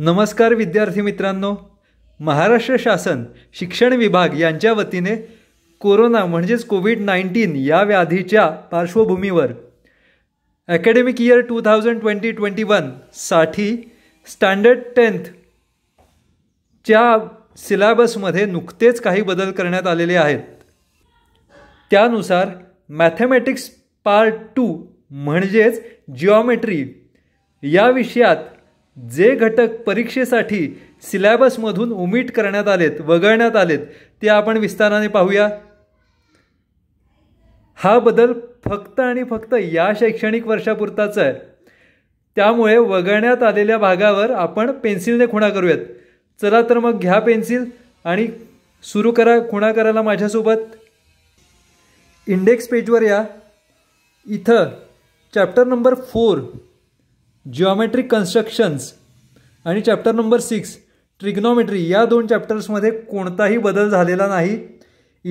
नमस्कार विद्यार्थी मित्रांनो महाराष्ट्र शासन शिक्षण विभाग यांच्या वतीने कोरोना म्हणजेच कोविड नाईन्टीन या व्याधीच्या पार्श्वभूमीवर academic year two thousand twenty twenty वनसाठी स्टँडर्ड टेन्थच्या सिलॅबसमध्ये नुकतेच काही बदल करण्यात आलेले आहेत त्यानुसार मॅथमॅटिक्स पार्ट टू म्हणजेच जिओमेट्री या विषयात जे घटक परीक्षेसाठी सिलॅबसमधून उमिट करण्यात आलेत वगळण्यात आलेत ते आपण विस्ताराने पाहूया हा बदल फक्त आणि फक्त या शैक्षणिक वर्षापुरताच आहे त्यामुळे वगळण्यात आलेल्या भागावर आपण पेन्सिलने खुणा करूयात चला तर मग घ्या पेन्सिल आणि सुरू करा खुणा करायला माझ्यासोबत इंडेक्स पेजवर या इथं chapter number four geometric constructions आणि चॅप्टर नंबर सिक्स ट्रिग्नॉमेट्री या दोन चॅप्टर्समध्ये कोणताही बदल झालेला नाही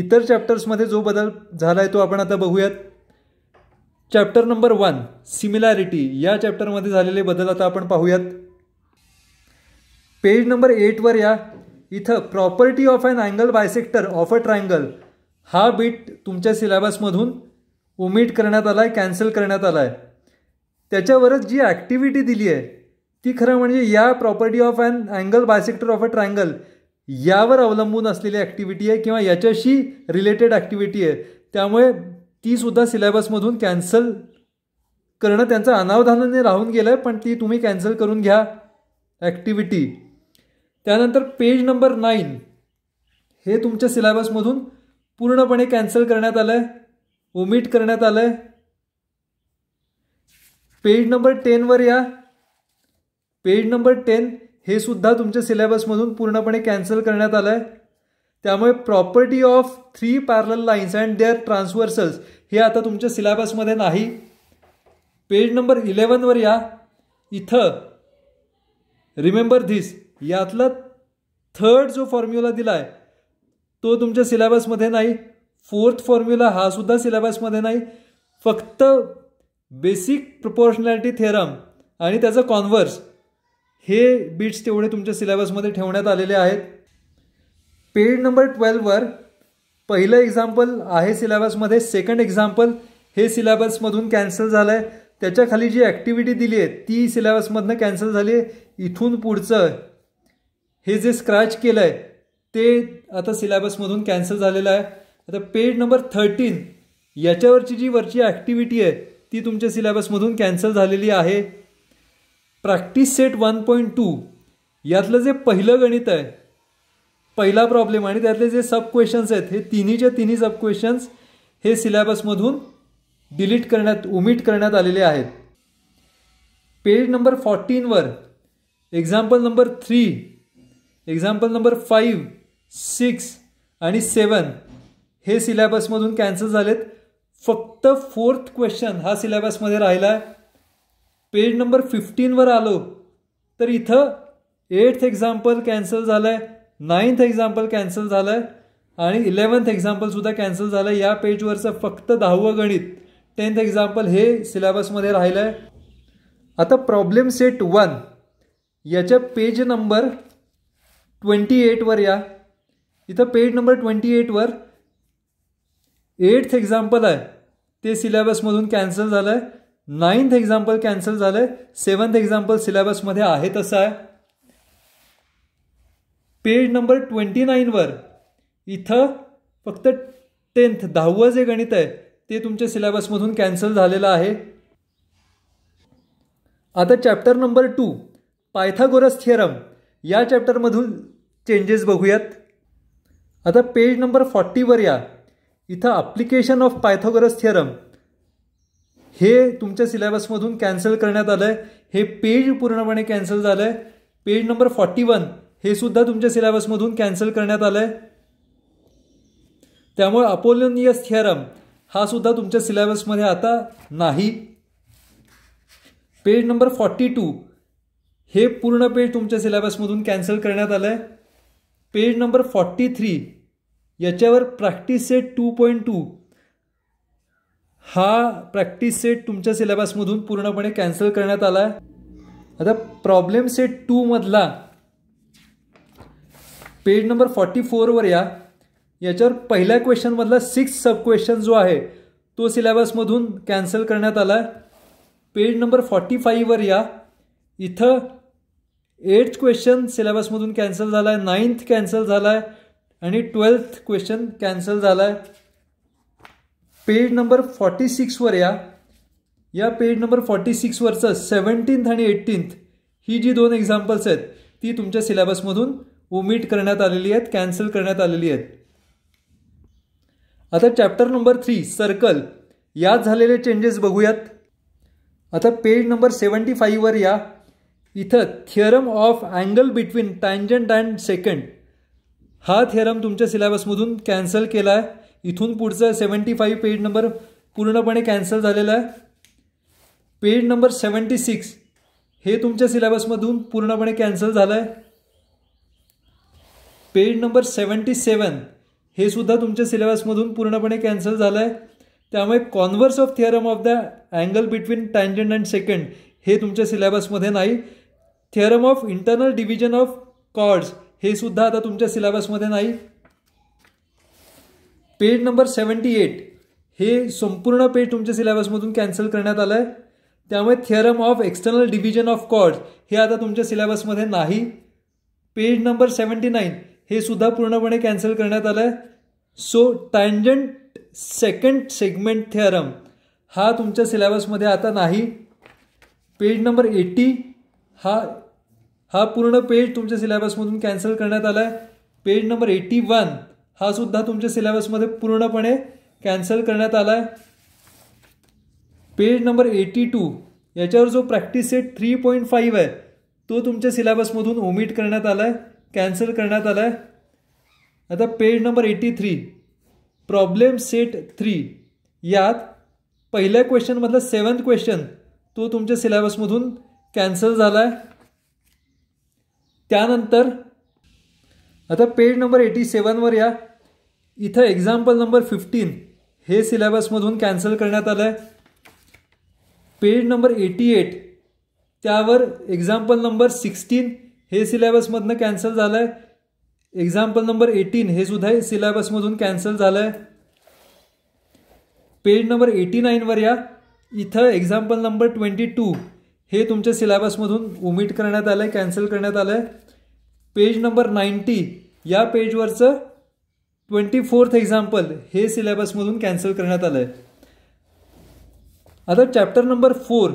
इतर चॅप्टर्समध्ये जो बदल झाला आहे तो आपण आता बघूयात चॅप्टर नंबर वन सिमिलॅरिटी या चॅप्टरमध्ये झालेले बदल आता आपण पाहूयात पेज नंबर एटवर या इथं property of and angle bisector of a triangle हा बीट तुमच्या सिलेबसमधून ओमिट करण्यात आला आहे कॅन्सल करण्यात आला आहे त्याच्यावरच जी ॲक्टिव्हिटी दिली आहे ती खरं म्हणजे या property of and angle bisector of a triangle यावर अवलंबून असलेली ॲक्टिव्हिटी आहे किंवा याच्याशी रिलेटेड ॲक्टिव्हिटी आहे त्यामुळे तीसुद्धा सिलेबसमधून कॅन्सल करणं त्यांचं अनावधानाने राहून गेलं आहे पण ती तुम्ही कॅन्सल करून घ्या ॲक्टिव्हिटी त्यानंतर पेज नंबर नाईन हे तुमच्या सिलेबसमधून पूर्णपणे कॅन्सल करण्यात आलं आहे ओमिट करण्यात आलं आहे पेज नंबर टेनवर या पेज नंबर टेन हे सुद्धा तुमच्या सिलेबसमधून पूर्णपणे कॅन्सल करण्यात आलं आहे त्यामुळे property of three parallel lines and their transversals हे आता तुमच्या सिलेबसमध्ये नाही पेज नंबर इलेवनवर या इथं रिमेंबर धीस यातला थर्ड जो फॉर्म्युला दिला आहे तो तुमच्या सिलेबसमध्ये नाही फोर्थ फॉर्म्युला हा सुद्धा सिलेबसमध्ये नाही फक्त बेसिक प्रपोर्शनॅलिटी थेरम आणि त्याचं कॉन्व्हर्स हे बिट्स तेवढे तुमच्या सिलेबसमध्ये ठेवण्यात आलेले आहेत पेड नंबर ट्वेल्ववर पहिलं एक्झाम्पल आहे सिलेबसमध्ये सेकंड एक्झाम्पल हे सिलेबसमधून कॅन्सल झालं आहे त्याच्याखाली जी ॲक्टिव्हिटी दिली आहे ती सिलेबसमधनं कॅन्सल झाली आहे इथून पुढचं हे जे स्क्रॅच केलं आहे ते आता सिलेबसमधून कॅन्सल झालेलं आहे आता पेज नंबर थर्टीन याच्यावरची जी वरची ॲक्टिव्हिटी आहे ती तुमच्या सिलेबसमधून कॅन्सल झालेली आहे practice set one point two यातलं जे पहिलं गणित आहे पहिला प्रॉब्लेम आणि त्यातले जे सब क्वेश्चन्स आहेत हे तिन्हीच्या तिन्ही सब क्वेश्चन्स हे सिलेबसमधून डिलीट करण्यात उमिट करण्यात आलेले आहेत पेज नंबर फॉर्टीनवर example number three example number five six आणि सेवन हे सिलेबसमधून कॅन्सल झालेत फक्त फोर्थ क्वेश्चन हा सिलेबसमध्ये राहिला आहे पेज नंबर फिफ्टीनवर आलो तर इथं एट्थ एक्झाम्पल कॅन्सल झालं आहे नाईन्थ एक्झाम्पल कॅन्सल झालं आहे आणि इलेवन्थ एक्झाम्पलसुद्धा कॅन्सल झालं आहे या पेजवरचं फक्त दहावं गणित टेन्थ एक्झाम्पल हे सिलेबसमध्ये राहिलं आहे आता प्रॉब्लेम सेट वन याच्या पेज नंबर ट्वेंटी एटवर या इथं पेज नंबर ट्वेंटी एटवर एट्थ एक्झाम्पल आहे ते सिलेबसमधून कॅन्सल झालं आहे नाईन्थ एक्झाम्पल कॅन्सल झालं आहे सेवन्थ एक्झाम्पल सिलेबसमध्ये आहे तसं आहे पेज नंबर ट्वेंटी नाईनवर इथं फक्त टेन्थ दहावं जे गणित आहे ते तुमच्या सिलेबसमधून कॅन्सल झालेलं आहे आता chapter number two Pythagoras theorem या चॅप्टरमधून चेंजेस बघूयात आता पेज नंबर फॉर्टीवर या इथं अप्लिकेशन ऑफ पायथोगरस थिअरम हे तुमच्या सिलेबसमधून कॅन्सल करण्यात आलं आहे हे पेज पूर्णपणे कॅन्सल झालं आहे पेज नंबर फॉर्टी वन हे सुद्धा तुमच्या सिलेबसमधून कॅन्सल करण्यात आलं आहे त्यामुळे अपोलोनियस थिअरम हा सुद्धा तुमच्या सिलेबसमध्ये आता नाही पेज नंबर फॉर्टी टू हे पूर्ण पेज तुमच्या सिलेबसमधून कॅन्सल करण्यात आलं आहे पेज नंबर फॉर्टी थ्री याच्यावर practice set two point two हा प्रॅक्टिस सेट तुमच्या सिलेबसमधून पूर्णपणे कॅन्सल करण्यात आला आहे आता प्रॉब्लेम सेट टूमधला पेज नंबर फॉर्टी फोरवर या याच्यावर पहिल्या क्वेश्चनमधला सिक्स सब क्वेश्चन जो आहे तो सिलेबसमधून कॅन्सल करण्यात आला आहे पेज नंबर फॉर्टी फाईव्हवर या इथं एट क्वेश्चन सिलेबसमधून कॅन्सल झाला आहे नाईन्थ कॅन्सल झाला आहे आणि ट्वेल्थ क्वेश्चन कॅन्सल झाला आहे पेज नंबर फॉर्टी सिक्सवर या या पेज नंबर फॉर्टी सिक्सवरचं सेवन्टीन्थ आणि एट्टीन्थ ही जी दोन एक्झाम्पल्स आहेत ती तुमच्या सिलेबसमधून ओमिट करण्यात आलेली आहेत कॅन्सल करण्यात आलेली आहेत आता चॅप्टर नंबर थ्री सर्कल यात झालेले चेंजेस बघूयात आता पेज नंबर सेवन्टी फाईव्हवर या इथं theorem of angle between tangent and secant हा थेरम तुमच्या सिलेबसमधून कॅन्सल केला आहे इथून पुढचं सेवन्टी फाईव्ह पेज नंबर पूर्णपणे कॅन्सल झालेला आहे पेज नंबर सेवन्टी सिक्स हे तुमच्या सिलेबसमधून पूर्णपणे कॅन्सल झालं आहे पेज नंबर सेवन्टी सेवन हे सुद्धा तुमच्या सिलेबसमधून पूर्णपणे कॅन्सल झालं आहे त्यामुळे converse of theorem of the angle between tangent and secant हे तुमच्या सिलेबसमध्ये नाही theorem of internal division of chords हे सुद्धा आता तुमच्या सिलेबसमध्ये नाही पेज नंबर सेवन्टी एट हे संपूर्ण पेज तुमच्या सिलेबसमधून कॅन्सल करण्यात आलं आहे त्यामुळे theorem of external division of chord हे आता तुमच्या सिलेबसमध्ये नाही पेज नंबर सेवन्टी नाईन हे सुद्धा पूर्णपणे कॅन्सल करण्यात आलं आहे so tangent secant segment theorem हा तुमच्या सिलेबसमध्ये आता नाही पेज नंबर एटी हा हा पूर्ण पेज तुमच्या सिलेबसमधून कॅन्सल करण्यात आला आहे पेज नंबर एटी वन हा सुद्धा तुमच्या सिलेबसमध्ये पूर्णपणे कॅन्सल करण्यात आला आहे पेज नंबर एटी टू याच्यावर जो practice set three point five आहे तो तुमच्या सिलेबसमधून ओमिट करण्यात आला आहे कॅन्सल करण्यात आला आहे आता page number eighty three problem set three यात पहिल्या क्वेश्चनमधला सेवन क्वेश्चन तो तुमच्या सिलेबसमधून कॅन्सल झाला आहे त्यानंतर आता पेज नंबर एटी सेवनवर या इथं एक्झाम्पल नंबर फिफ्टीन हे सिलेबसमधून कॅन्सल करण्यात आलं आहे पेज नंबर एटी एट त्यावर एक्झाम्पल नंबर सिक्स्टीन हे सिलेबसमधनं कॅन्सल झालं आहे एक्झाम्पल नंबर एटीन हे सुद्धा सिलेबसमधून कॅन्सल झालं आहे पेज नंबर एटी नाईनवर या इथं एक्झाम्पल नंबर ट्वेंटी टू हे तुमच्या सिलेबसमधून उमिट करण्यात आलं आहे कॅन्सल करण्यात आलं आहे पेज नंबर नाईन्टी या पेजवरचं ट्वेंटी फोर्थ एक्झाम्पल हे सिलेबसमधून कॅन्सल करण्यात आलं आहे आता chapter number four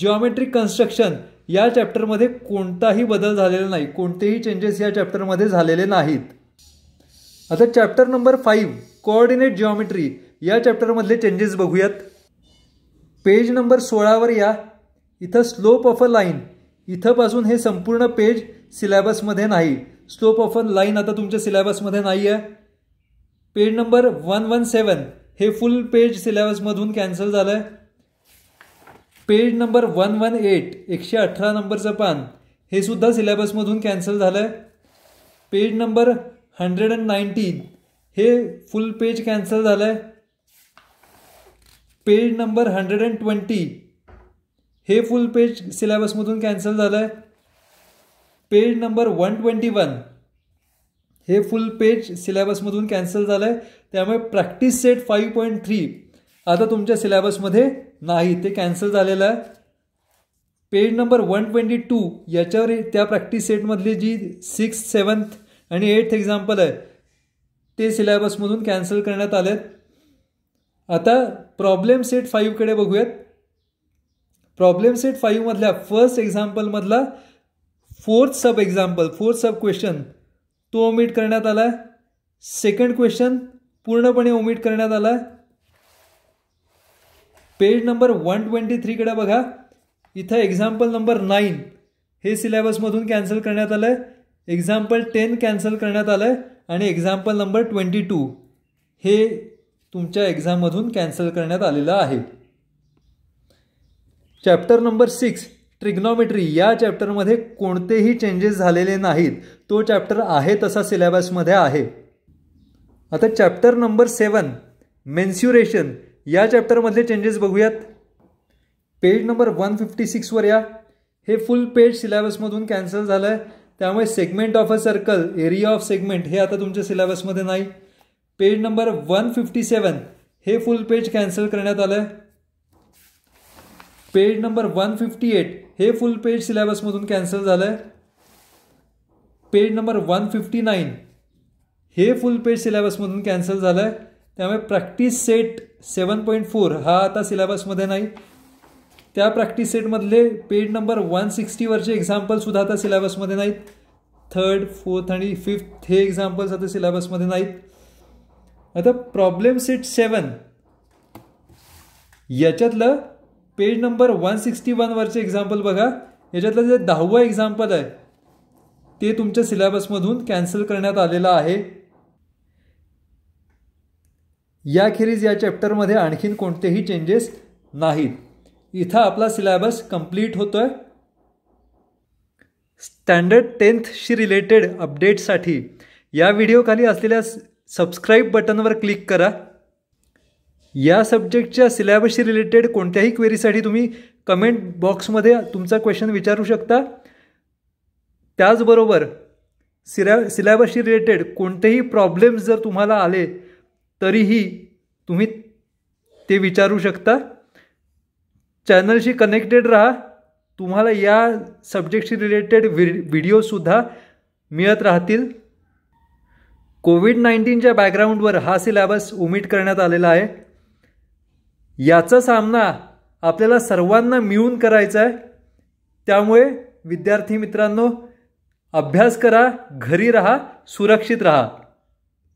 geometric construction या चॅप्टरमध्ये कोणताही बदल झालेला नाही कोणतेही चेंजेस या चॅप्टरमध्ये झालेले नाहीत आता chapter number five coordinate geometry या चॅप्टरमधले चेंजेस बघूयात पेज नंबर सोळावर या इथं स्लोप ऑफ अ लाईन इथंपासून हे संपूर्ण पेज सिलॅबसमध्ये नाही स्लोप ऑफ अ लाईन आता तुमच्या सिलॅबसमध्ये नाही आहे page number one one seven हे फुल पेज सिलॅबसमधून कॅन्सल झालं आहे page number one one eight एकशे अठरा नंबरचं पान हे सुद्धा सिलॅबसमधून कॅन्सल झालं आहे page number hundred and nineteen हे फुल पेज कॅन्सल झालं आहे page number hundred and twenty हे फुल पेज सिलेबसमधून कॅन्सल झालं आहे page number one twenty one हे फुल पेज सिलेबसमधून कॅन्सल झालं आहे त्यामुळे practice set five point three आता तुमच्या सिलेबसमध्ये नाही ते कॅन्सल झालेलं आहे page number one twenty two याच्यावर त्या प्रॅक्टिस सेटमधली जी सिक्स सेवन्थ आणि एट्थ एक्झाम्पल आहे ते सिलेबसमधून कॅन्सल करण्यात आले आहेत आता प्रॉब्लेम सेट फाईव्हकडे बघूयात प्रॉब्लेम सेट फाईव्ह मधल्या फर्स्ट एक्झाम्पलमधला fourth sub example fourth sub question तो ओमिट करण्यात आला आहे सेकंड क्वेश्चन पूर्णपणे ओमिट करण्यात आला आहे पेज नंबर वन ट्वेंटी थ्रीकडे बघा इथं एक्झाम्पल नंबर नाईन हे सिलेबसमधून कॅन्सल करण्यात आलं आहे एक्झाम्पल टेन कॅन्सल करण्यात आलं आहे आणि एक्झाम्पल नंबर ट्वेंटी टू हे तुमच्या एक्झाममधून कॅन्सल करण्यात आलेलं आहे चॅप्टर नंबर सिक्स ट्रिग्नॉमेट्री या चॅप्टरमध्ये कोणतेही चेंजेस झालेले नाहीत तो चॅप्टर आहे तसा सिलेबसमध्ये आहे आता चॅप्टर नंबर सेवन मेन्स्युरेशन या चॅप्टरमधले चेंजेस बघूयात पेज नंबर वन फिफ्टी सिक्सवर या हे फुल पेज सिलेबसमधून कॅन्सल झालं आहे त्यामुळे segment of a circle area of segment हे आता तुमच्या सिलेबसमध्ये नाही page number one fifty seven हे फुल पेज कॅन्सल करण्यात आलं आहे page number one fifty eight हे फुल पेज सिलेबसमधून कॅन्सल झालं आहे page number one fifty nine हे फुल पेज सिलेबसमधून कॅन्सल झालं आहे त्यामुळे practice set seven point four हा आता सिलेबसमध्ये नाही त्या प्रॅक्टिस सेटमधले पेज नंबर वन सिक्स्टीवरचे एक्झाम्पलसुद्धा आता सिलेबसमध्ये नाहीत थर्ड फोर्थ आणि फिफ्थ हे एक्झाम्पल्स आता सिलेबसमध्ये नाहीत आता प्रॉब्लेम सेट सेवन याच्यातलं पेज नंबर वन सिक्स्टी वनवरचे एक्झाम्पल बघा याच्यातलं जे दहावं एक्झाम्पल आहे ते तुमच्या सिलेबसमधून कॅन्सल करण्यात आलेलं आहे याखेरीज या चॅप्टरमध्ये आणखीन कोणतेही चेंजेस नाहीत इथं आपला सिलेबस कंप्लीट होतो आहे स्टँडर्ड टेन्थशी रिलेटेड अपडेटसाठी या व्हिडिओ खाली असलेल्या सबस्क्राईब बटनवर क्लिक करा या सब्जेक्टच्या सिलॅबसशी रिलेटेड कोणत्याही क्वेरीसाठी तुम्ही कमेंट बॉक्समध्ये तुमचा क्वेश्चन विचारू शकता त्याचबरोबर सिलॅ सिलॅबसशी रिलेटेड कोणतेही प्रॉब्लेम्स जर तुम्हाला आले तरीही तुम्ही ते विचारू शकता चॅनलशी कनेक्टेड राहा तुम्हाला या सब्जेक्टशी रिलेटेड व्हि व्हिडिओसुद्धा मिळत राहतील कोविड नाईन्टीनच्या बॅकग्राऊंडवर हा सिलॅबस उमिट करण्यात आलेला आहे याचा सामना आपल्याला सर्वांना मिळून करायचा आहे त्यामुळे विद्यार्थी मित्रांनो अभ्यास करा घरी राहा सुरक्षित रहा